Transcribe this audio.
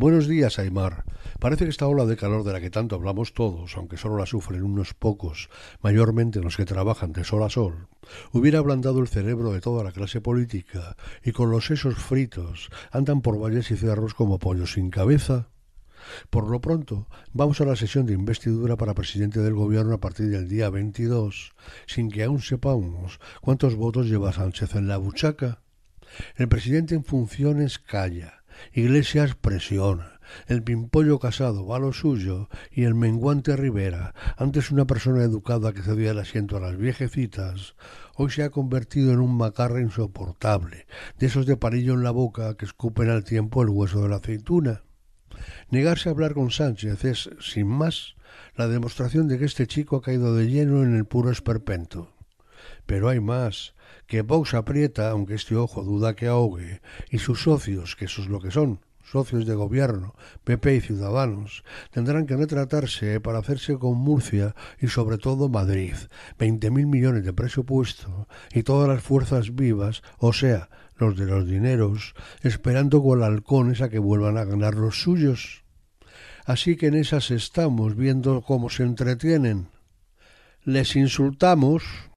Buenos días, Aymar. Parece que esta ola de calor de la que tanto hablamos todos, aunque solo la sufren unos pocos, mayormente los que trabajan de sol a sol, hubiera ablandado el cerebro de toda la clase política y con los sesos fritos andan por valles y cerros como pollos sin cabeza. Por lo pronto, vamos a la sesión de investidura para presidente del gobierno a partir del día 22, sin que aún sepamos cuántos votos lleva Sánchez en la buchaca. El presidente en funciones calla Iglesias presiona. El pimpollo casado va a lo suyo y el menguante Rivera, antes una persona educada que cedía el asiento a las viejecitas, hoy se ha convertido en un macarra insoportable, de esos de parillo en la boca que escupen al tiempo el hueso de la aceituna. Negarse a hablar con Sánchez es, sin más, la demostración de que este chico ha caído de lleno en el puro esperpento. Pero hay más, que Vox aprieta, aunque este ojo duda que ahogue, y sus socios, que eso es lo que son, socios de gobierno, PP y Ciudadanos, tendrán que retratarse para hacerse con Murcia y sobre todo Madrid, mil millones de presupuesto y todas las fuerzas vivas, o sea, los de los dineros, esperando con halcones a que vuelvan a ganar los suyos. Así que en esas estamos viendo cómo se entretienen. Les insultamos,